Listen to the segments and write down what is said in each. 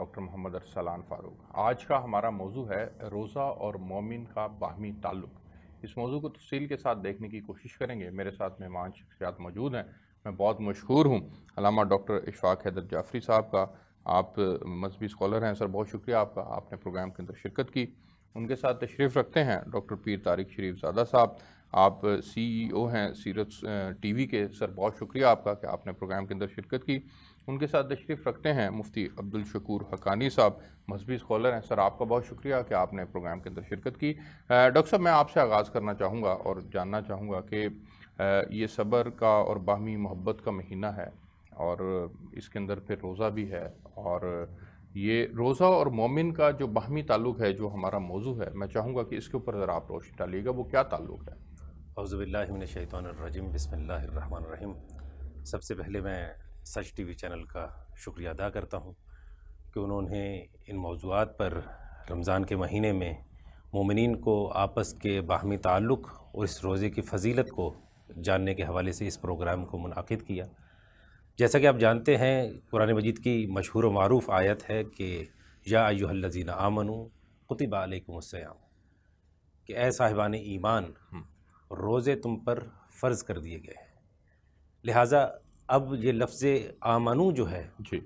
Doctor Mohammad Arsalan Farooq आज का हमारा मौजू है रोज़ा और मोमिन का बाहमी ताल्लुक इस मौजू को तफसील के साथ देखने की कोशिश करेंगे मेरे साथ मेहमान शख्सियात मौजूद हैं मैं बहुत मशहूर हूँ अलामा डॉक्टर इशफाक हैदर जाफरी साहब का आप मजहबी स्कॉलर हैं सर बहुत शुक्रिया आपका आपने प्रोग्राम के अंदर शिरकत की उनके साथ तशरीफ़ रखते हैं डॉक्टर पीर तारिक शरीफ ज़ादा साहब आप सीईओ e हैं सीरत टीवी के सर बहुत शुक्रिया आपका कि आपने प्रोग्राम के अंदर शिरकत की उनके साथ तशरीफ़ रखते हैं मुफ्ती अब्दुल शकूर हकानी साहब मजहबी स्कॉलर हैं सर आपका बहुत शुक्रिया कि आपने प्रोग्राम के अंदर शिरकत की डॉक्टर साहब मैं आपसे आगाज़ करना चाहूँगा और जानना चाहूँगा कि ये सब्र का और बाहमी मोहब्बत का महीना है और इसके अंदर फिर रोज़ा भी है और ये रोज़ा और मोमिन का जो बाहमी ताल्लुक़ है जो हमारा मौजू है मैं चाहूँगा कि इसके ऊपर ज़रा आप रोशनी डालिएगा वो क्या ताल्लुक़ है अवज़बिल्लिमिनशैतरजीम बसमीम सबसे पहले मैं सच टी वी चैनल का शुक्रिया अदा करता हूँ कि उन्होंने इन मौजूद पर रमज़ान के महीने में ममिन को आपस के बाहमी ताल्लुक़ और इस रोज़े की फजीलत को जानने के हवाले से इस प्रोग्राम को मुनद किया जैसा कि आप जानते हैं कुरान मजीद की मशहूर मरूफ़ आयत है कि या अयुहल्लिन आमनु कुतबालकुमसयाम कि ए साहिबान ईमान रोज़े तुम पर फ़र्ज़ कर दिए गए हैं लिहाजा अब ये लफ्ज़ आमानू जो है जी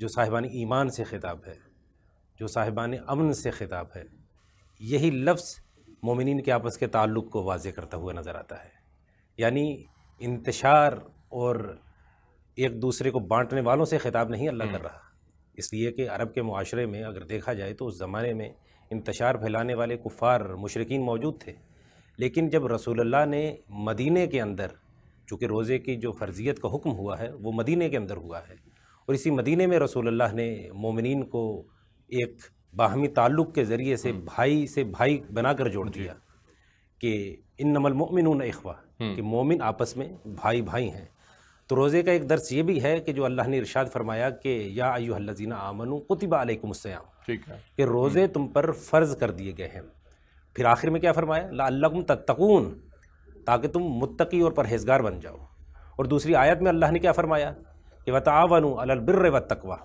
जो साहिबान ईमान से ख़िताब है जो साहिबान अमन से ख़िताब है यही लफ्ज़ मोमिन के आपस के ताल्लुक़ को वाज करता हुआ नज़र आता है यानी इंतशार और एक दूसरे को बांटने वालों से ख़िताब नहीं अल्लाह कर हम्म। रहा इसलिए कि अरब के माशरे में अगर देखा जाए तो उस ज़माने में इंतशार फैलाने वाले कुफ़ार मशरकिन मौजूद थे लेकिन जब रसूलुल्लाह ने मदीने के अंदर चूँकि रोज़े की जो फ़र्जियत का हुक्म हुआ है वो मदीने के अंदर हुआ है और इसी मदीने में रसूलुल्लाह ने मोमिन को एक बाहमी ताल्लुक़ के ज़रिए से हम्म। भाई से भाई बना कर जोड़ दिया कि इन नमल मोमिन अखवा कि हम्म। मोमिन आपस में भाई भाई हैं तो रोज़े का एक दर्स ये भी है कि जो अल्लाह ने इरशाद फरमाया कि या अयुहल्लजीना आमनु कुतिबा अलैकुम ठीक है कि रोज़े हम्म। तुम पर फ़र्ज़ कर दिए गए हैं फिर आखिर में क्या फरमाया लाकुम तत्तकून ताकि तुम मुत्तकी और परहेजगार बन जाओ और दूसरी आयत में अल्लाह ने क्या फरमाया कि वतावनु अलबिर व तकवा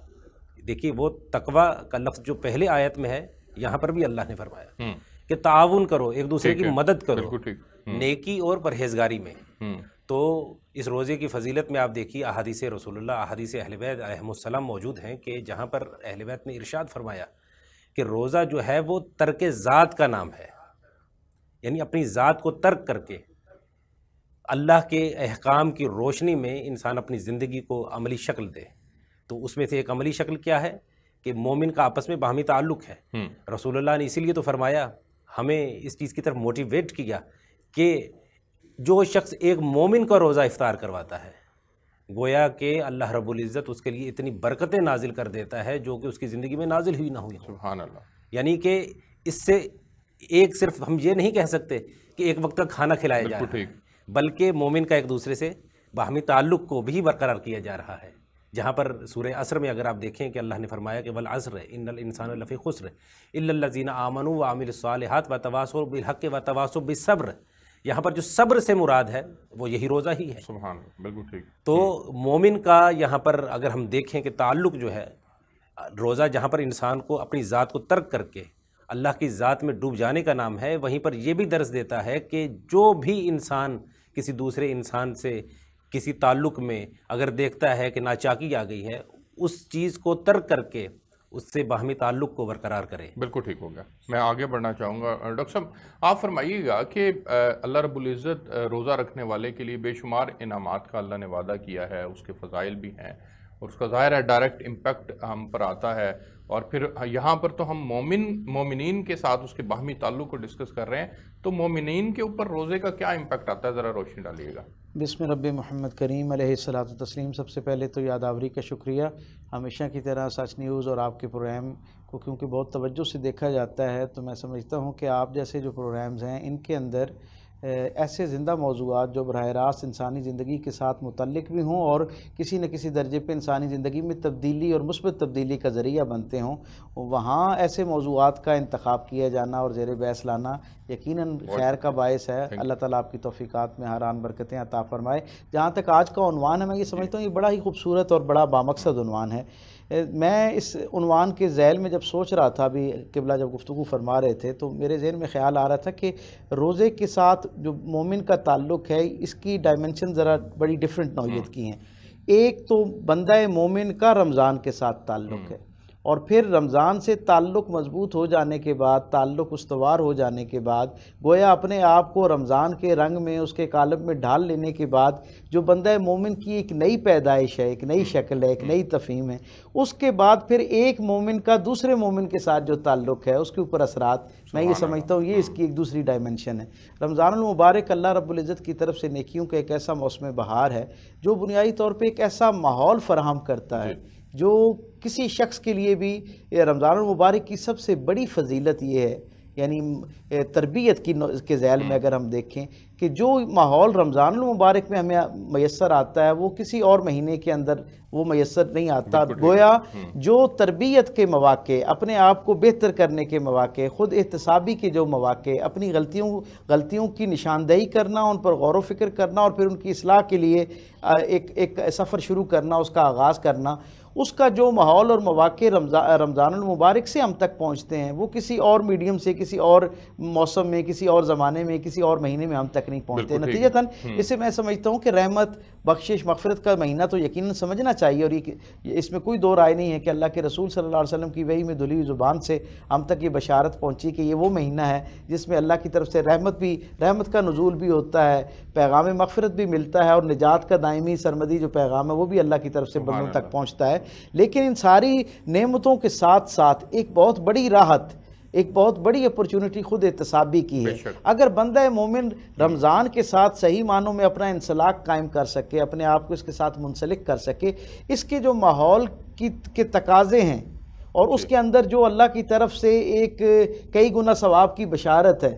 देखिए वो तकवा का लफ्ज़ जो पहले आयत में है यहाँ पर भी अल्लाह ने फरमाया हम्म। कि ताउन करो एक दूसरे की मदद करो हम्म। नेकी और परहेजगारी में हम्म। तो इस रोज़े की फजीलत में आप देखिए अहादीस रसोल्ला अहादीस अहलबैत अहमसलम मौजूद हैं कि जहाँ पर अहलबैत ने इरशाद फरमाया कि रोज़ा जो है वो तरक ज़ात का नाम है यानी अपनी ज़ात को तर्क करके अल्लाह के अहकाम की रोशनी में इंसान अपनी ज़िंदगी को अमली शक्ल दे तो उसमें से एक अमली शक्ल क्या है कि मोमिन का आपस में बाहमी ताल्लुक़ है हम्म। रसूलुल्लाह ने इसीलिए तो फरमाया हमें इस चीज़ की तरफ मोटिवेट किया कि जो शख्स एक मोमिन का रोज़ा इफ्तार करवाता है गोया के अल्लाह रब्बुल इज़्ज़त उसके लिए इतनी बरकतें नाजिल कर देता है जो कि उसकी ज़िंदगी में नाजिल हुई ना हुई यानी कि इससे एक सिर्फ हम ये नहीं कह सकते कि एक वक्त का खाना खिलाया जा रहा है बल्कि मोमिन का एक दूसरे से बाहमी ताल्लुक को भी बरकरार किया जा रहा है जहाँ पर सूर्य असर में अगर आप देखें कि अल्लाह ने फरमाया कि वल असर इन इंसान लफ़ी खुसर इल्लज़ीना आमनु व आमिल सालहत व तवास बिलहक व तवास बिसब्र यहाँ पर जो सब्र से मुराद है वो यही रोज़ा ही है बिल्कुल ठीक तो मोमिन का यहाँ पर अगर हम देखें कि ताल्लुक जो है रोज़ा जहाँ पर इंसान को अपनी ज़ात को तर्क करके अल्लाह की ज़ात में डूब जाने का नाम है वहीं पर यह भी दर्ज देता है कि जो भी इंसान किसी दूसरे इंसान से किसी ताल्लुक में अगर देखता है कि नाचाकी आ गई है उस चीज़ को तर्क करके उससे बाहमी ताल्लुक को बरकरार करें बिल्कुल ठीक होगा मैं आगे बढ़ना चाहूँगा डॉक्टर साहब आप फरमाइएगा कि अल्लाह रबुल्ज़त रोज़ा रखने वाले के लिए बेशुमार इनाम का अल्लाह ने वादा किया है उसके फ़जाइल भी हैं और उसका ज़ाहिर है डायरेक्ट इम्पेक्ट हम पर आता है और फिर यहाँ पर तो हम मोमिन मोमिन के साथ उसके बाहमी ताल्लुक को डिस्कस कर रहे हैं तो मोमिन के ऊपर रोज़े का क्या इम्पेक्ट आता है ज़रा रोशनी डालिएगा बिसम रब मोहम्मद करीम सलात तस्लीम सबसे पहले तो यादावरी का शुक्रिया हमेशा की तरह सच न्यूज़ और आपके प्रोग्राम को क्योंकि बहुत तवज्जो से देखा जाता है तो मैं समझता हूँ कि आप जैसे जो प्रोग्राम्स हैं इनके अंदर ऐसे ज़िंदा मौजूद जो बरह रास्त इंसानी ज़िंदगी के साथ मुतलक भी हों और किसी न किसी दर्जे पर इंसानी ज़िंदगी में तब्दीली और मुस्बत तब्दीली का ज़रिया बनते हों वहाँ ऐसे मौजूद का इंतखब किया जाना और जेर बैस लाना यकीन खैर का बायस है अल्लाह ताली आपकी तोफ़ीक़ात में हरान बरकतें अता फ़रमाए जहाँ तक आज का अनवान है मैं ये समझता हूँ ये बड़ा ही खूबसूरत और बड़ा बामकसद है मैं इस उनवान के जैल में जब सोच रहा था अभी किबला जब गुफ्तु फरमा रहे थे तो मेरे जहन में ख्याल आ रहा था कि रोज़े के साथ जो मोमिन का ताल्लुक़ है इसकी डायमेंशन ज़रा बड़ी डिफरेंट नौीयत हाँ। की हैं एक तो बंदा मोमिन का रमज़ान के साथ ताल्लुक़ हम्म। है और फिर रमज़ान से ताल्लुक़ मज़बूत हो जाने के बाद ताल्लुक़ उसवार हो जाने के बाद गोया अपने आप को रमज़ान के रंग में उसके कालब में ढाल लेने के बाद जो बंदा मोमिन की एक नई पैदाइश है एक नई शक्ल है एक नई तफहीम है उसके बाद फिर एक मोमिन का दूसरे मोमिन के साथ जो ताल्लुक़ है उसके ऊपर असरात मैं ये समझता हूँ ये इसकी एक दूसरी डायमेंशन है रमज़ानमबारक अल्लाह रबुल्ज़त की तरफ से नेकियों का एक ऐसा मौसम बहार है जो बुनियादी तौर पर एक ऐसा माहौल फराहम करता है जो किसी शख्स के लिए भी रमज़ान मुबारक की सबसे बड़ी फजीलत ये है यानी तरबियत की के जैल में हम्म। अगर हम देखें कि जो माहौल रमज़ान मुबारक में हमें मैसर आता है वो किसी और महीने के अंदर वो मैसर नहीं आता गोया हम्म। जो तरबियत के मौाक़े अपने आप को बेहतर करने के मौाक़े ख़ुद एहतसाबी के जो मौाक़े अपनी गलतियों गलतियों की निशानदेही करना उन पर गौर व करना और फिर उनकी असलाह के लिए एक एक सफ़र शुरू करना उसका आगाज़ करना उसका जो माहौल और मौाक़ रमज़ा रमज़ानमबारक से हम तक पहुँचते हैं वो किसी और मीडियम से किसी और मौसम में किसी और ज़माने में किसी और महीने में हम तक नहीं पहुँचते नतीजतन हम्म। इसे मैं समझता हूँ कि रहमत बख्शिश मफफरत का महीना तो यकीन समझना चाहिए और ये इसमें कोई दो राय नहीं है कि अल्लाह के रसूल सल्ला वसम की वही में धुली ज़ुबान से हम तक ये बशारत पहुँची कि ये वो महीना है जिसमें अल्लाह की तरफ से रहमत भी रहमत का नजूल भी होता है पैगाम मफफरत भी मिलता है और निजात का दायमी सरमदी जो पैगाम है वो भी अल्लाह की तरफ से बंदों तक पहुँचता है लेकिन इन सारी नेमतों के साथ साथ एक बहुत बड़ी राहत एक बहुत बड़ी अपॉर्चुनिटी खुद एहतसाबी की है अगर बंदा मोमिन रमज़ान के साथ सही मानों में अपना इंसलाक कायम कर सके अपने आप को इसके साथ मुंसलिक कर सके इसके जो माहौल की के तकाजे हैं और उसके अंदर जो अल्लाह की तरफ से एक कई गुना सवाब की बशारत है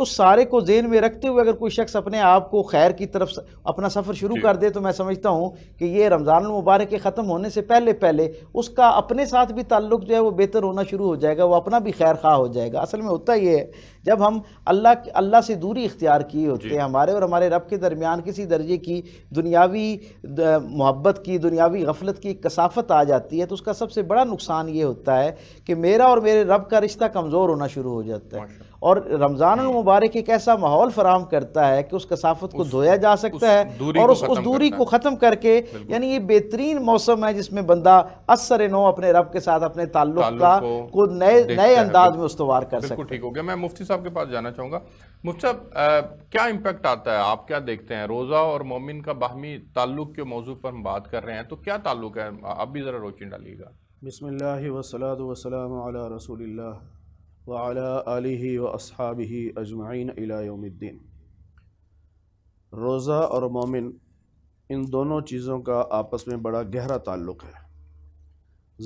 उस सारे को जेन में रखते हुए अगर कोई शख्स अपने आप को खैर की तरफ स, अपना सफ़र शुरू कर दे तो मैं समझता हूँ कि ये रमज़ान मुबारक के ख़त्म होने से पहले पहले उसका अपने साथ भी ताल्लुक जो है वो बेहतर होना शुरू हो जाएगा वो अपना भी खैर खा हो जाएगा असल में होता ये है जब हम अल्लाह अल्लाह से दूरी इख्तियार किए होते हैं हमारे और हमारे रब के दरमियान किसी दर्जे की दुनियावी मोहब्बत की दुनियावी गफलत की कसाफत आ जाती है तो उसका सबसे बड़ा नुकसान ये होता है कि मेरा और मेरे रब का रिश्ता कमज़ोर होना शुरू हो जाता है और रमज़ान मुबारक एक ऐसा माहौल फराम करता है कि उस कसाफत को धोया जा सकता है और उस उस दूरी को ख़त्म करके यानी ये बेहतरीन मौसम है जिसमें बंदा असर नो अपने रब के साथ अपने ताल्लुक का को नए नए अंदाज में उसवार कर सकते ठीक हो गया मैं मुफ्ती साहब के पास जाना चाहूँगा मुफ्ती साहब क्या इम्पेक्ट आता है आप क्या देखते हैं रोज़ा और मोमिन का बाहमी ताल्लुक के मौजू पर हम बात कर रहे हैं तो क्या ताल्लुक है आप भी ज़रा रोचिन डालिएगा बिसमिल्ल वसलात वसलाम रसूल वाला आलि व असहाबी अजमाइन अलाउमद्दीन रोज़ा और मोमिन इन दोनों चीज़ों का आपस में बड़ा गहरा ताल्लुक़ है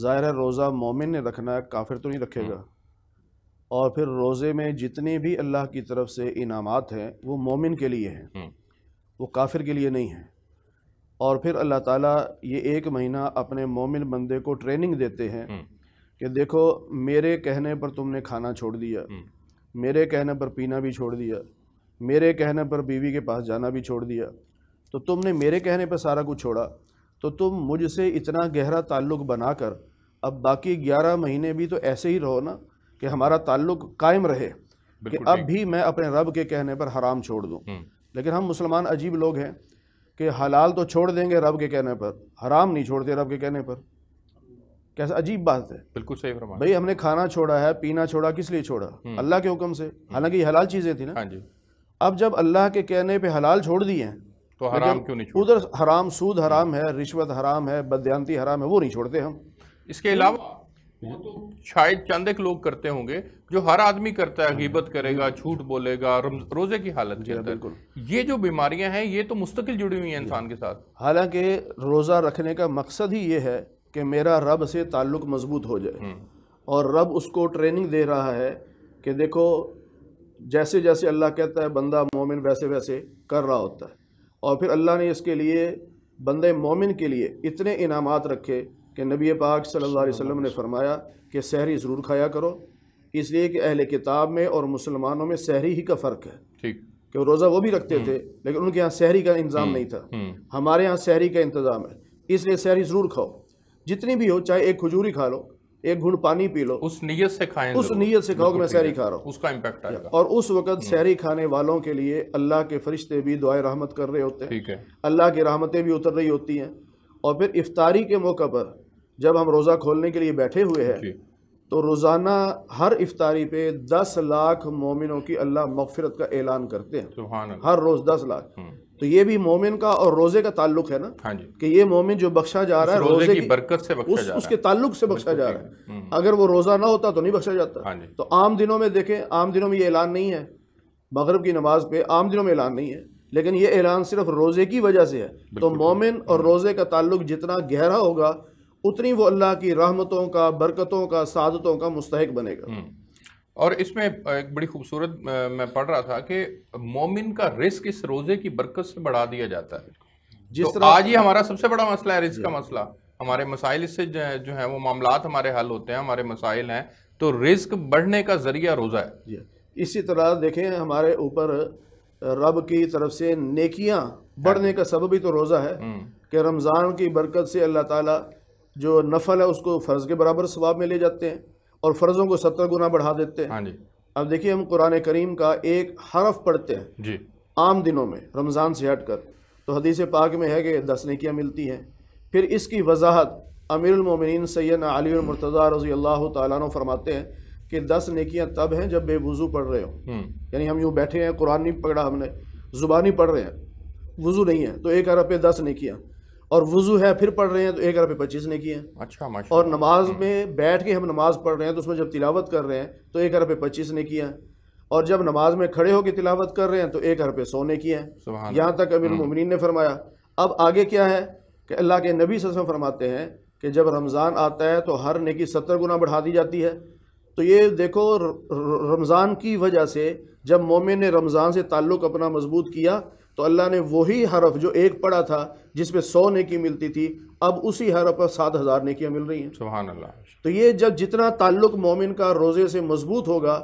ज़ाहिर है रोज़ा मोमिन ने रखना है काफिर तो नहीं रखेगा और फिर रोज़े में जितने भी अल्लाह की तरफ से इनामात हैं वो मोमिन के लिए हैं वो काफिर के लिए नहीं हैं और फिर अल्लाह ताला ये एक महीना अपने मोमिन बंदे को ट्रेनिंग देते हैं कि देखो मेरे कहने पर तुमने खाना छोड़ दिया हम्म। मेरे कहने पर पीना भी छोड़ दिया मेरे कहने पर बीवी के पास जाना भी छोड़ दिया तो तुमने मेरे कहने पर सारा कुछ छोड़ा तो तुम मुझसे इतना गहरा ताल्लुक़ बनाकर अब बाकी ग्यारह महीने भी तो ऐसे ही रहो ना कि हमारा ताल्लुक कायम रहे कि अब भी मैं अपने रब के कहने पर हराम छोड़ दूँ हम्म। लेकिन हम मुसलमान अजीब लोग हैं कि हलाल तो छोड़ देंगे रब के कहने पर हराम नहीं छोड़ते रब के कहने पर कैसा अजीब बात है बिल्कुल सही फरमाया भाई हमने खाना छोड़ा है पीना छोड़ा किस लिए छोड़ा हम्म। अल्लाह के हुक्म से हम्म। हालांकि हलाल चीज़ें थी ना हाँ जी अब जब अल्लाह के कहने पे हलाल छोड़ दिए हैं तो हराम क्यों नहीं उधर हराम सूद हराम है रिश्वत हराम है बदयांती हराम है वो नहीं छोड़ते हम इसके अलावा शायद चंद एक लोग करते होंगे जो हर आदमी करता है गीबत करेगा झूठ बोलेगा रोजे की हालत बिल्कुल ये जो बीमारियां हैं ये तो मुस्तकिल जुड़ी हुई हैं इंसान के साथ हालांकि रोज़ा रखने का मकसद ही ये है कि मेरा रब से ताल्लुक़ मजबूत हो जाए हम्म। और रब उसको ट्रेनिंग दे रहा है कि देखो जैसे जैसे अल्लाह कहता है बंदा मोमिन वैसे वैसे कर रहा होता है और फिर अल्लाह ने इसके लिए बंदे मोमिन के लिए इतने इनाम रखे कि नबी पाक सल्लल्लाहु अलैहि वसल्लम ने फरमाया कि सहरी ज़रूर खाया करो इसलिए कि अहल किताब में और मुसलमानों में सहरी ही का फ़र्क है ठीक कि रोज़ा वो भी रखते हम्म। थे लेकिन उनके यहाँ सहरी का इंतज़ाम हम्म। नहीं था हमारे यहाँ सहरी का इंतज़ाम है इसलिए सहरी ज़रूर खाओ जितनी भी हो चाहे एक खजूरी खा लो एक घुड़ पानी पी लो उस नीयत से खाएं उस नीयत से खाओ कि मैं सहरी खा रहा हूँ उसका इम्पैक्ट आएगा और उस वक्त हम्म। सहरी खाने वालों के लिए अल्लाह के फरिश्ते भी दुआ रहमत कर रहे होते हैं ठीक है अल्लाह की रहमतें भी उतर रही होती हैं और फिर इफ्तारी के मौके पर जब हम रोज़ा खोलने के लिए बैठे हुए हैं तो रोज़ाना हर इफ्तारी पे दस लाख मोमिनों की अल्लाह मगफरत का ऐलान करते हैं हर रोज़ दस लाख हम्म। तो ये भी मोमिन का और रोज़े का ताल्लुक है ना हाँ जी। कि ये मोमिन जो बख्शा जा रहा है रोज़े, रोजे की, की बरकत से बख्शा उस, जा उसके ताल्लुक से बख्शा जा रहा है हम्म। अगर वो रोज़ा ना होता तो नहीं बख्शा जाता हाँ तो आम दिनों में देखें आम दिनों में ये ऐलान नहीं है मगरब की नमाज पे आम दिनों में ऐलान नहीं है लेकिन ये ऐलान सिर्फ रोज़े की वजह से है तो मोमिन और हम्म। रोज़े का ताल्लुक जितना गहरा होगा उतनी वो अल्लाह की रहमतों का बरकतों का सादतों का मुस्तक बनेगा हम्म। और इसमें एक बड़ी खूबसूरत मैं पढ़ रहा था कि मोमिन का रिस्क इस रोज़े की बरकत से बढ़ा दिया जाता है जिस तो तरह आज ही हमारा सबसे बड़ा मसला है रिस्क का मसला हमारे मसाइल से जो है वो मामला हमारे हल होते हैं हमारे मसाइल हैं तो रिस्क बढ़ने का जरिया रोज़ा है इसी तरह देखें हमारे ऊपर रब की तरफ से नेकियां बढ़ने हाँ। का सबब ही तो रोज़ा है हम्म। कि रमज़ान की बरकत से अल्लाह ताला जो नफल है उसको फ़र्ज़ के बराबर स्वाब में ले जाते हैं और फ़र्ज़ों को सत्तर गुना बढ़ा देते हैं हाँ जी अब देखिए हम कुरान करीम का एक हरफ पढ़ते हैं जी आम दिनों में रमज़ान से हट कर तो हदीस पाक में है कि दस नकियाँ मिलती हैं फिर इसकी वजाहत अमीरमिन सैन अली मुर्तज़ा रजी अल्लाह तु फरमाते हैं कि दस नकियाँ तब हैं जब बेवज़ू पढ़ रहे हो हम्म। यानी हम यूँ बैठे हैं कुरान नहीं पकड़ा हमने ज़ुबानी पढ़ रहे हैं वज़ू नहीं है तो एक अरब पे दस नकियाँ और वज़ू है फिर पढ़ रहे हैं तो एक अरब पच्चीस ने किए अच्छा माशा और नमाज हम्म। में बैठ के हम नमाज पढ़ रहे हैं तो उसमें जब तिलावत कर रहे हैं तो एक अरब पच्चीस ने किया और जब नमाज में खड़े होकर तिलावत कर रहे हैं तो एक अरब सौ ने किया यहाँ तक अमीर हम्म। ममिन ने फरमाया अब आगे क्या है कि अल्लाह के नबी ससम फरमाते हैं कि जब रमज़ान आता है तो हर नेकी सत्तर गुना बढ़ा दी जाती है तो ये देखो रमज़ान की वजह से जब मोमिन ने रमज़ान से ताल्लुक़ अपना मजबूत किया तो अल्लाह ने वही हरफ जो एक पढ़ा था जिसमें सौ नेकी मिलती थी अब उसी हरफ पर सात हज़ार नेकियाँ मिल रही हैं सुबहान अल्लाह तो ये जब जितना ताल्लुक मोमिन का रोज़े से मजबूत होगा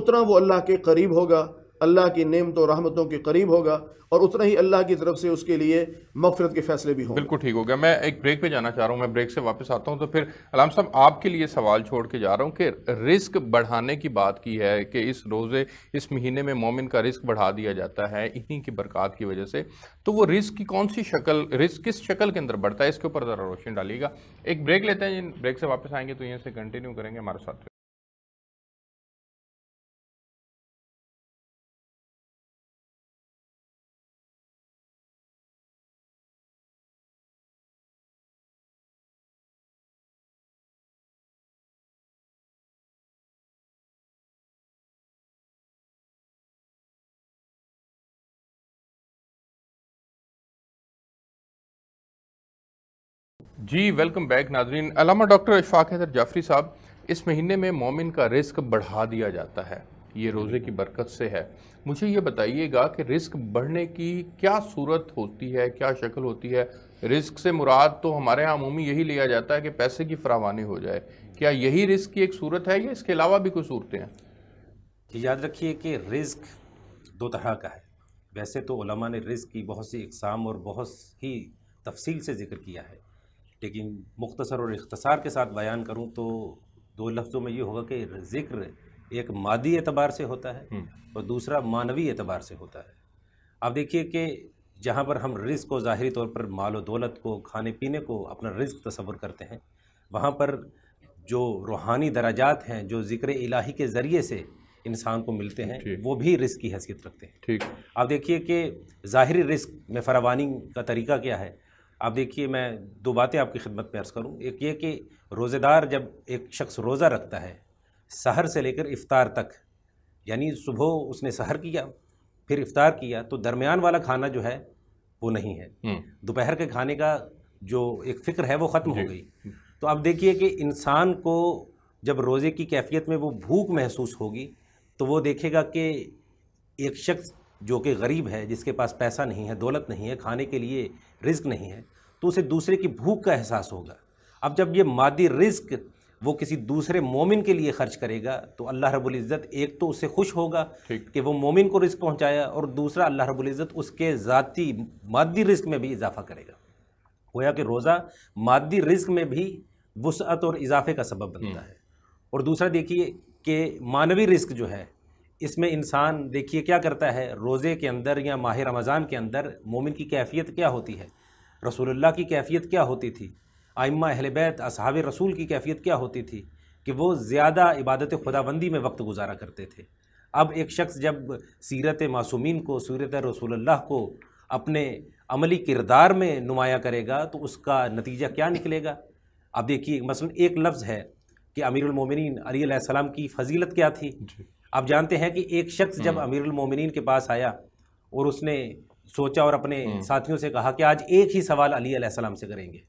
उतना वो अल्लाह के करीब होगा अल्लाह की नेमत और रहमतों के करीब होगा और उतना ही अल्लाह की तरफ से उसके लिए मफफरत के फैसले भी होंगे बिल्कुल ठीक हो गया मैं एक ब्रेक पे जाना चाह रहा हूँ मैं ब्रेक से वापस आता हूँ तो फिर अलाम साहब आपके लिए सवाल छोड़ के जा रहा हूँ कि रिस्क बढ़ाने की बात की है कि इस रोज़े इस महीने में मोमिन का रिस्क बढ़ा दिया जाता है इन्हीं की बरक़ात की वजह से तो वो रिस्क की कौन सी शक्ल रिस्क किस शक्ल के अंदर बढ़ता है इसके ऊपर ज़रा रोशनी डालिएगा एक ब्रेक लेते हैं जिन ब्रेक से वापस आएंगे तो यहाँ से कंटिन्यू करेंगे हमारे साथ जी वेलकम बैक नाजरीन अलामा डॉक्टर इशफाक हैदर जाफरी साहब इस महीने में मोमिन का रिस्क बढ़ा दिया जाता है ये रोज़े की बरकत से है मुझे ये बताइएगा कि रिस्क बढ़ने की क्या सूरत होती है क्या शक्ल होती है रिस्क से मुराद तो हमारे यहाँ अमूमी यही लिया जाता है कि पैसे की फ्रावानी हो जाए क्या यही रिस्क की एक सूरत है या इसके अलावा भी कोई सूरतें हैं जी याद रखिए कि रिस्क दो तरह का है वैसे तो ने रिस्क की बहुत सी इकसाम और बहुत ही तफसील से जिक्र किया है लेकिन मुख्तसर और इख्तसार के साथ बयान करूँ तो दो लफ्ज़ों में ये होगा कि ज़िक्र एक मादी एतबार से होता है हम्म। और दूसरा मानवी एतबार से होता है अब देखिए कि जहाँ पर हम रिस्क को ज़ाहरी तौर पर माल व दौलत को खाने पीने को अपना रिस्क तस्वर करते हैं वहाँ पर जो रूहानी दराजात हैं जो ज़िक्र इलाही के ज़रिए से इंसान को मिलते हैं वो भी रिस्क की हैसियत रखते हैं ठीक अब देखिए कि ज़ाहरी रिस्क में फरावानी का तरीका क्या है आप देखिए मैं दो बातें आपकी खिदमत में अर्ज़ करूँ एक ये कि रोज़ेदार जब एक शख्स रोज़ा रखता है सहर से लेकर इफ़ार तक यानी सुबह उसने सहर किया फिर इफ़ार किया तो दरमियान वाला खाना जो है वो नहीं है हम्म। दोपहर के खाने का जो एक फ़िक्र है वो ख़त्म हो गई तो अब देखिए कि इंसान को जब रोज़े की कैफियत में वो भूख महसूस होगी तो वो देखेगा कि एक शख्स जो कि गरीब है जिसके पास पैसा नहीं है दौलत नहीं है खाने के लिए रिस्क नहीं है तो उसे दूसरे की भूख का एहसास होगा अब जब ये मादी रिस्क वो किसी दूसरे मोमिन के लिए खर्च करेगा तो अल्लाह रब्बुल इज़्ज़त एक तो उससे खुश होगा कि वो मोमिन को रिस्क पहुंचाया और दूसरा अल्लाह रब्बुल इज़्ज़त उसके ज़ाती मादी रिस्क में भी इजाफा करेगा होया कि रोज़ा मादी रिस्क में भी वसअत और इजाफे का सबब बनता हम्म। है और दूसरा देखिए कि मानवी रिस्क जो है इसमें इंसान देखिए क्या करता है रोज़े के अंदर या माह रमज़ान के अंदर मोमिन की कैफियत क्या होती है रसूलुल्लाह की कैफियत क्या होती थी आइम्मा अहलबैत असहाब रसूल की कैफियत क्या होती थी कि वो ज़्यादा इबादत खुदाबंदी में वक्त गुजारा करते थे अब एक शख्स जब सीरत मासूमीन को सीरत रसूलुल्लाह को अपने अमली किरदार में नुमाया करेगा तो उसका नतीजा क्या निकलेगा अब देखिए मसलन एक लफ्ज़ है कि अमीरमिन अलीसम की फजीलत क्या थी आप जानते हैं कि एक शख्स जब हम्म। अमीरुल मोमिनीन के पास आया और उसने सोचा और अपने हम्म। साथियों से कहा कि आज एक ही सवाल अली अलैहिस्सलाम से करेंगे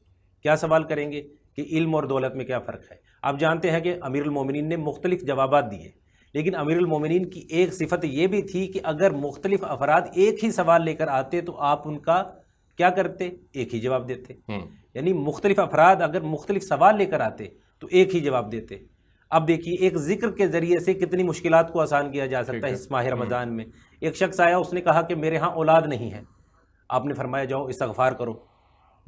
क्या सवाल करेंगे कि इल्म और दौलत में क्या फ़र्क है आप जानते हैं कि अमीरुल मोमिनीन ने मुख्तलिफ जवाब दिए लेकिन अमीरुल मोमिनीन की एक सिफत ये भी थी कि अगर मुख्तलिफ अफराद एक ही सवाल लेकर आते तो आप उनका क्या करते एक ही जवाब देते हम्म। यानी मुख्तलिफ अफराद अगर मुख्तलिफ सवाल लेकर आते तो एक ही जवाब देते अब देखिए एक जिक्र के जरिए से कितनी मुश्किल को आसान किया जा सकता है इस माह हम्म। रमज़ान में एक शख्स आया उसने कहा कि मेरे यहाँ औलाद नहीं है आपने फरमाया जाओ इस्तफ़ार करो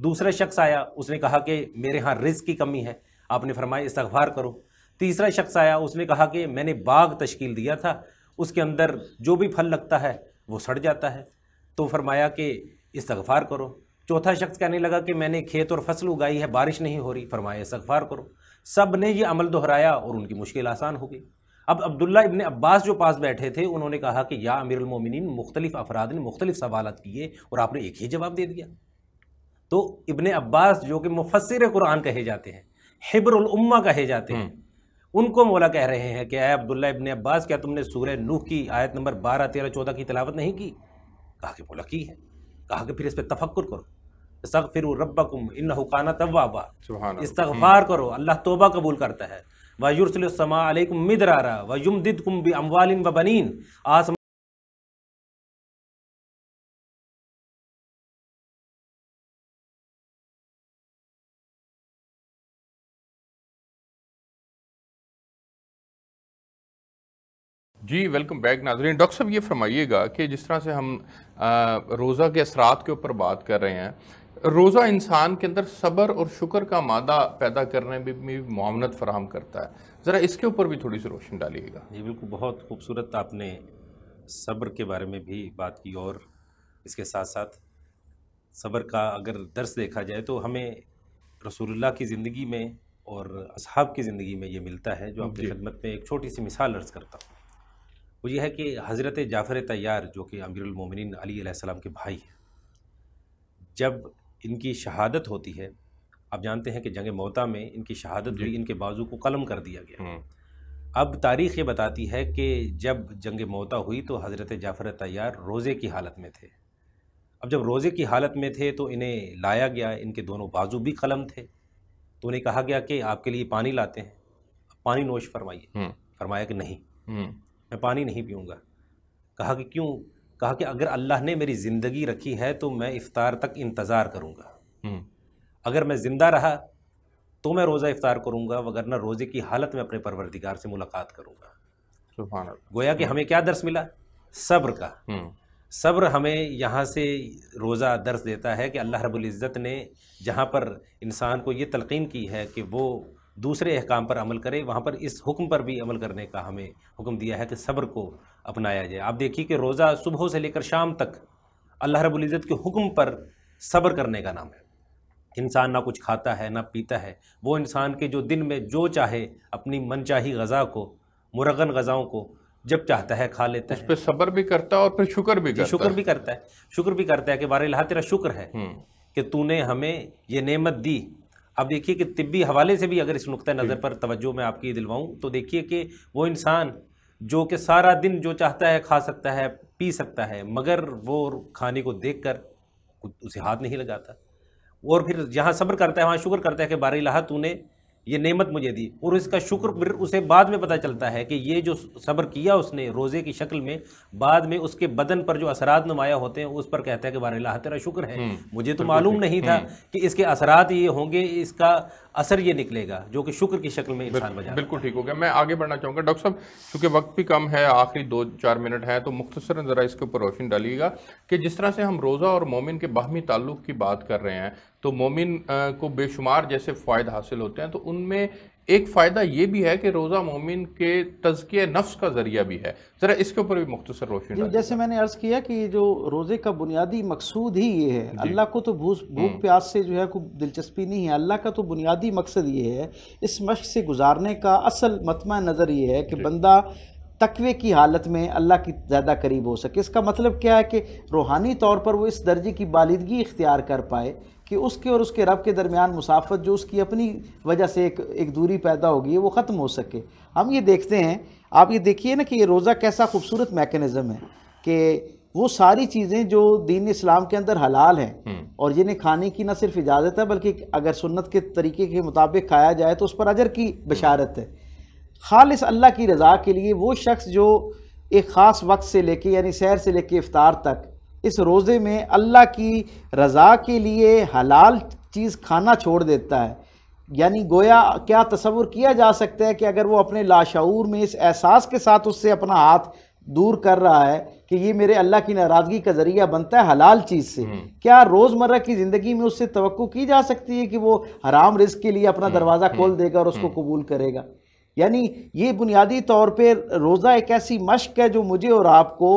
दूसरा शख्स आया उसने कहा कि मेरे यहाँ रिज़ की कमी है आपने फरमाया इस्तफ़ार करो तीसरा शख्स आया उसने कहा कि मैंने बाग तश्कील दिया था उसके अंदर जो भी फल लगता है वो सड़ जाता है तो फरमाया कि इस्तफ़ार करो चौथा शख्स कहने लगा कि मैंने खेत और फसल उगाई है बारिश नहीं हो रही फरमाया इस्तफ़ार करो सब ने ये अमल दोहराया और उनकी मुश्किल आसान हो गई अब अब्दुल्ला इबन अब्बास जो पास बैठे थे उन्होंने कहा कि या अमीरमिन मुख्तलिफ अफराद ने मुख्तलिफ सवाल किए और आपने एक ही जवाब दे दिया तो इबन अब्बास जो कि मुफसर कुरान कहे जाते हैं हिब्रउल्मा कहे जाते हैं हम्म। उनको मौला कह रहे हैं कि अय अब्दुल्ला इबन अब्बास क्या तुमने सूर्य नूह की आयत नंबर बारह तेरह चौदह की तलावत नहीं की कहा कि मौला की है कहा कि फिर इस पर तफक्र करो सगफिर रबकुम इन हुकाना तवाबा इस्तफार करो अल्लाह तोबा कबूल करता है मिदरारा दिद कुम व आसम जी वेलकम बैक नाजरीन डॉक्टर साहब ये फरमाइएगा कि जिस तरह से हम रोज़ा के असरात के ऊपर बात कर रहे हैं रोज़ा इंसान के अंदर सब्र और शुक्र का मादा पैदा करने में भी मामनत फराहम करता है ज़रा इसके ऊपर भी थोड़ी सी रोशनी डालिएगा जी बिल्कुल बहुत खूबसूरत आपने सब्र के बारे में भी बात की और इसके साथ साथ सब्र का अगर दर्स देखा जाए तो हमें रसूलुल्लाह की ज़िंदगी में और असहाब की ज़िंदगी में ये मिलता है जो आपकी खदमत में एक छोटी सी मिसाल अर्ज़ करता हूँ वो ये है कि हज़रत जाफ़र तैयार जो कि अमीरमिन अली के भाई हैं जब इनकी शहादत होती है आप जानते हैं कि जंग मोता में इनकी शहादत हुई इनके बाजू को कलम कर दिया गया हम्म। अब तारीख ये बताती है कि जब जंग मोता हुई तो हज़रत जाफ़र तैयार रोज़े की हालत में थे अब जब रोज़े की हालत में थे तो इन्हें लाया गया इनके दोनों बाजू भी कलम थे तो उन्हें कहा गया कि आपके लिए पानी लाते हैं पानी नोश फरमाइए हम्म। फरमाया कि नहीं हम्म। मैं पानी नहीं पीऊँगा कहा कि क्यों कहा कि अगर अल्लाह ने मेरी ज़िंदगी रखी है तो मैं इफ़ार तक इंतज़ार करूँगा हम्म। अगर मैं ज़िंदा रहा तो मैं रोज़ा इफ़ार करूँगा वगरना रोज़े की हालत में अपने परवरदिगार से मुलाकात करूँगा गोया कि हमें क्या दर्स मिला सब्र का हम्म। सब्र हमें यहाँ से रोज़ा दर्स देता है कि अल्लाह रबुल्ज़त ने जहाँ पर इंसान को ये तलकिन की है कि वो दूसरे अहकाम पर अमल करे वहाँ पर इस हुक्म पर भी अमल करने का हमें हुक्म दिया है कि सब्र को अपनाया जाए आप देखिए कि रोज़ा सुबह से लेकर शाम तक अल्लाह रबुल्ज़त के हुक्म पर सब्र करने का नाम है इंसान ना कुछ खाता है ना पीता है वो इंसान के जो दिन में जो चाहे अपनी मनचाही गज़ा को मुरगन गज़ाओं को जब चाहता है खा लेता है उस पर सब्र भी करता है और फिर शुक्र भी करता शुक्र भी करता है शुक्र भी करता है कि बारह लहा तेरा शुक्र है हम्म। कि तूने हमें ये नेमत दी अब देखिए कि तिब्बी हवाले से भी अगर इस नुक़ नज़र पर तवज्जो मैं आपकी दिलवाऊँ तो देखिए कि वो इंसान जो कि सारा दिन जो चाहता है खा सकता है पी सकता है मगर वो खाने को देख कर उसे हाथ नहीं लगाता और फिर जहाँ सब्र करता है वहाँ शुक्र करता है कि बारह लाहा तूने ये नेमत मुझे दी और इसका शुक्र फिर उसे बाद में पता चलता है कि ये जो सब्र किया उसने रोज़े की शक्ल में बाद में उसके बदन पर जो असरात नुमाया होते हैं उस पर कहता है कि बार तेरा शुक्र है हम्म, मुझे तो मालूम नहीं था हम्म। कि इसके असरात ये होंगे इसका असर ये निकलेगा जो कि शुक्र की शक्ल में इंसान बजा बिल्कुल ठीक हो गया मैं आगे बढ़ना चाहूँगा डॉक्टर साहब चूंकि वक्त भी कम है आखिरी दो चार मिनट है तो मुख्तर ज़रा इसके ऊपर रोशन डालिएगा कि जिस तरह से हम रोज़ा और मोमिन के बाहमी ताल्लुक की बात कर रहे हैं तो मोमिन को बेशुमार जैसे फ़ायदे हासिल होते हैं तो उनमें एक फ़ायदा ये भी है कि रोज़ा मोमिन के तजकिया नफ्स का ज़रिया भी है ज़रा इसके ऊपर भी मुख्तर रोशनी जैसे मैंने अर्ज़ किया कि जो रोज़े का बुनियादी मकसूद ही ये है अल्लाह को तो भूख हम्म। भूख प्यास से जो है कोई दिलचस्पी नहीं है अल्लाह का तो बुनियादी मकसद ये है इस मश्क से गुजारने का असल मतम नज़र ये है कि बंदा तकवे की हालत में अल्लाह की ज़्यादा करीब हो सके इसका मतलब क्या है कि रूहानी तौर पर वो इस दर्जे की बालिदगी इख्तियार कर पाए कि उसके और उसके रब के दरमियान मुसाफत जो उसकी अपनी वजह से एक एक दूरी पैदा होगी वो ख़त्म हो सके हम ये देखते हैं आप ये देखिए ना कि ये रोज़ा कैसा खूबसूरत मेकनिज़म है कि वो सारी चीज़ें जो दीन इस्लाम के अंदर हलाल हैं हम्म। और जिन्हें खाने की ना सिर्फ इजाज़त है बल्कि अगर सुन्नत के तरीके के मुताबिक खाया जाए तो उस पर अजर की हम्म। बशारत है खालिस अल्लाह की रज़ा के लिए वो शख्स जो एक ख़ास वक्त से लेके यानी सैर से लेके इफ़ार तक इस रोज़े में अल्लाह की रज़ा के लिए हलाल चीज़ खाना छोड़ देता है यानी गोया क्या तस्वुर किया जा सकता है कि अगर वो अपने लाशूर में इस एहसास के साथ उससे अपना हाथ दूर कर रहा है कि ये मेरे अल्लाह की नाराज़गी का ज़रिया बनता है हलाल चीज़ से हम्म। क्या रोज़मर्रा की ज़िंदगी में उससे तो की जा सकती है कि वो हराम रिस्क के लिए अपना हम्म, दरवाज़ा हम्म, खोल देगा और उसको कबूल करेगा यानी ये बुनियादी तौर पर रोज़ा एक ऐसी मश्क है जो मुझे और आपको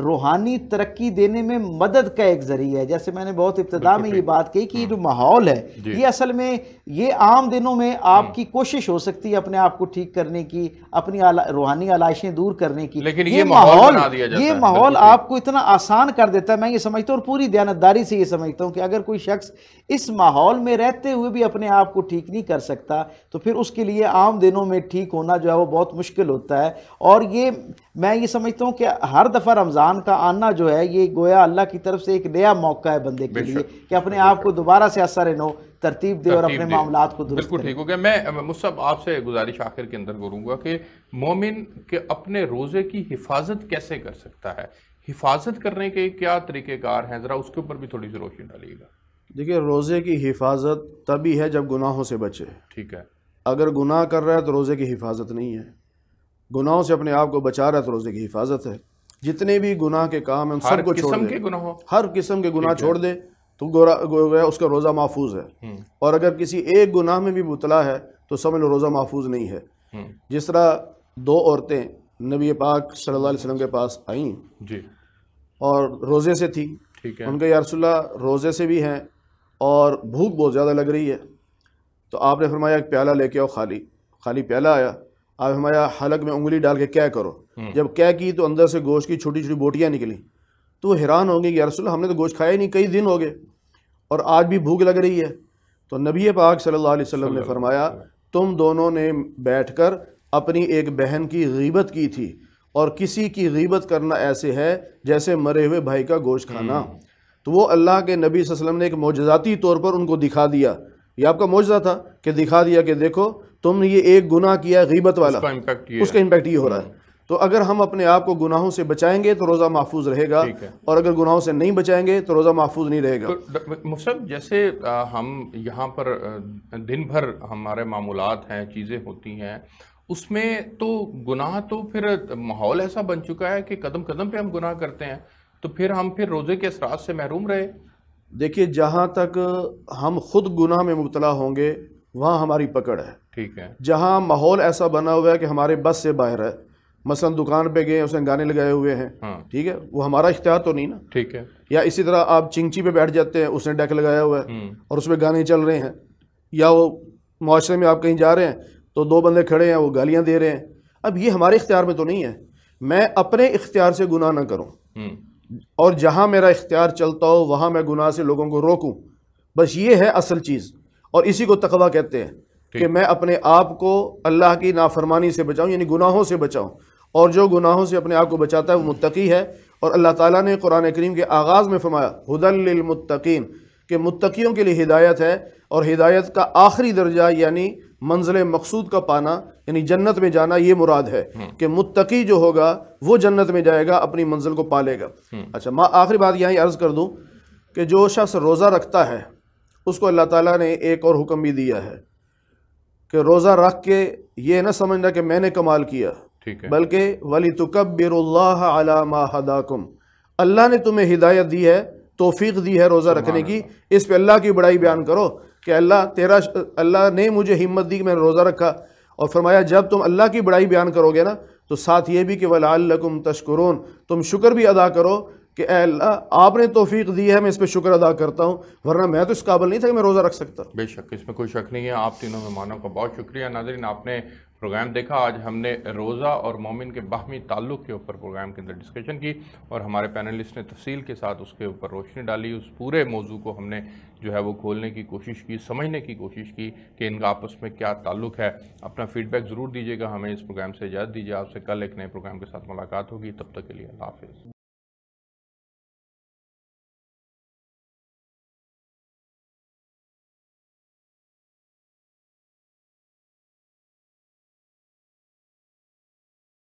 रूहानी तरक्की देने में मदद का एक जरिया है जैसे मैंने बहुत इब्तदा में ये बात कही कि जो हाँ। माहौल है ये असल में ये आम दिनों में हाँ। आपकी कोशिश हो सकती है अपने आप को ठीक करने की अपनी आला, रूहानी आलाइशें दूर करने की लेकिन ये माहौल ये माहौल आपको इतना आसान कर देता है मैं ये समझता हूँ और पूरी दयानतदारी से ये समझता हूँ कि अगर कोई शख्स इस माहौल में रहते हुए भी अपने आप को ठीक नहीं कर सकता तो फिर उसके लिए आम दिनों में ठीक होना जो है वो बहुत मुश्किल होता है और ये मैं ये समझता हूँ कि हर दफ़ा रमज़ान कुरान का आना जो है ये गोया अल्लाह की तरफ से एक नया मौका है बंदे के लिए कि अपने आप को दोबारा से असर नो तरतीब दे और अपने मामला को बिल्कुल ठीक हो गया मैं मुस्तब आपसे गुजारिश आखिर के अंदर करूँगा कि मोमिन के अपने रोज़े की हिफाजत कैसे कर सकता है हिफाजत करने के क्या तरीक़ेकार हैं ज़रा उसके ऊपर भी थोड़ी सी रोशनी डालिएगा देखिए रोज़े की हिफाजत तभी है जब गुनाहों से बचे ठीक है अगर गुनाह कर रहा है तो रोज़े की हिफाजत नहीं है गुनाहों से अपने आप को बचा रहा है तो रोज़े की हिफाजत है जितने भी गुनाह के काम हैं सबको छोड़ दे हर किस्म के गुनाह छोड़ दे तो गोरा उसका रोज़ा महफूज है हम्म। और अगर किसी एक गुनाह में भी बुतला है तो समझ लो रोज़ा महफूज नहीं है हम्म। जिस तरह दो औरतें नबी पाक सल्लल्लाहु अलैहि वसल्लम के पास आईं और रोज़े से थी ठीक है उनका यारसुल्ला रोज़े से भी हैं और भूख बहुत ज़्यादा लग रही है तो आपने फरमाया एक प्याला लेके आओ खाली खाली प्याला आया आप हमारे हलक में उंगली डाल के क्या करो हम्म। जब क्या की तो अंदर से गोश्त की छोटी छोटी बोटियाँ निकली तो हैरान होंगे कि यारसोल्ला हमने तो गोश्त खाया ही नहीं कई दिन हो गए और आज भी भूख लग रही है तो नबी पाक सल्लल्लाहु अलैहि वसल्लम ने फरमाया तुम दोनों ने बैठकर अपनी एक बहन की गीबत की थी और किसी की गीबत करना ऐसे है जैसे मरे हुए भाई का गोश्त खाना हम्म। तो वो अल्लाह के नबी वसल्लम ने एक मोजाती तौर पर उनको दिखा दिया ये आपका मोजा था कि दिखा दिया कि देखो तुमने ये एक गुनाह किया गीबत वाला उसका इम्पैक्ट ये हो रहा है हम्म। तो अगर हम अपने आप को गुनाहों से बचाएंगे तो रोज़ा महफूज रहेगा और अगर गुनाहों से नहीं बचाएंगे तो रोज़ा महफूज नहीं रहेगा तो मुसब जैसे हम यहाँ पर दिन भर हमारे मामूलत हैं चीज़ें होती हैं उसमें तो गुनाह तो फिर माहौल ऐसा बन चुका है कि कदम कदम पे हम गुनाह करते हैं तो फिर हम फिर रोज़े के असरात से महरूम रहे देखिए जहाँ तक हम खुद गुनाह में मुबतला होंगे वहाँ हमारी पकड़ है ठीक है जहाँ माहौल ऐसा बना हुआ है कि हमारे बस से बाहर है मसलन दुकान पे गए उसने गाने लगाए हुए हैं हाँ। ठीक हाँ। है वो हमारा इख्तियार तो नहीं ना ठीक है या इसी तरह आप चिंची पे बैठ जाते हैं उसने डेक लगाया हुआ है हम्म। और उसमें गाने चल रहे हैं या वो मुआरे में आप कहीं जा रहे हैं तो दो बंदे खड़े हैं वो गालियाँ दे रहे हैं अब ये हमारे इख्तियार में तो नहीं है मैं अपने इख्तियार से गुनाह ना करूँ हम्म। और जहाँ मेरा इख्तियार चलता हो वहाँ मैं गुनाह से लोगों को रोकूँ बस ये है असल चीज़ और इसी को तकवा कहते हैं कि मैं अपने आप को अल्लाह की नाफरमानी से बचाऊँ यानी गुनाहों से बचाऊँ और जो गुनाहों से अपने आप को बचाता है वो मुत्तकी है और अल्लाह ताला ने कुरान करीम के आगाज़ में फरमाया हदलमतकीन कि मुत्तकियों के लिए हिदायत है और हिदायत का आखिरी दर्जा यानी मंजिल मकसूद का पाना यानी जन्नत में जाना ये मुराद है हम्म। कि मुत्तकी जो होगा वो जन्नत में जाएगा अपनी मंजिल को पालेगा हम्म। अच्छा मैं आखिरी बात यहाँ अर्ज़ कर दूँ कि जो शख्स रोज़ा रखता है उसको अल्लाह ताला ने एक और हुक्म भी दिया है कि रोज़ा रख के ये ना समझना कि मैंने कमाल किया बल्कि वली तकबरदाकुम अल्लाह ने तुम्हें हिदायत दी है तोफ़ीक दी है रोज़ा रखने की इस पर अल्लाह की बड़ाई बयान करो कि अल्लाह तेरा अल्लाह ने मुझे हिम्मत दी कि मैंने रोज़ा रखा और फरमाया जब तुम अल्लाह की बड़ाई बयान करोगे ना तो साथ ये भी कि वलाकुम तशकरून तुम शुक्र भी अदा करो कि अल्लाह आपने तोफ़ी दी है मैं इस पर शुक्र अदा करता हूँ वरना मैं तो इस काबिल नहीं था कि मैं रोज़ा रख सकता बेशक इसमें कोई शक नहीं है आप तीनों मेहमानों का बहुत शुक्रिया नाजरीन आपने प्रोग्राम देखा आज हमने रोज़ा और मोमिन के बाहमी ताल्लुक़ के ऊपर प्रोग्राम के अंदर डिस्कशन की और हमारे पैनलिस्ट ने तफसील के साथ उसके ऊपर रोशनी डाली उस पूरे मौजू को हमने जो है वो खोलने की कोशिश की समझने की कोशिश की कि इनका आपस में क्या ताल्लुक़ है अपना फीडबैक ज़रूर दीजिएगा हमें इस प्रोग्राम से इजाज़त दीजिए आपसे कल एक नए प्रोग्राम के साथ मुलाकात होगी तब तक के लिए अल्लाह हाफिज़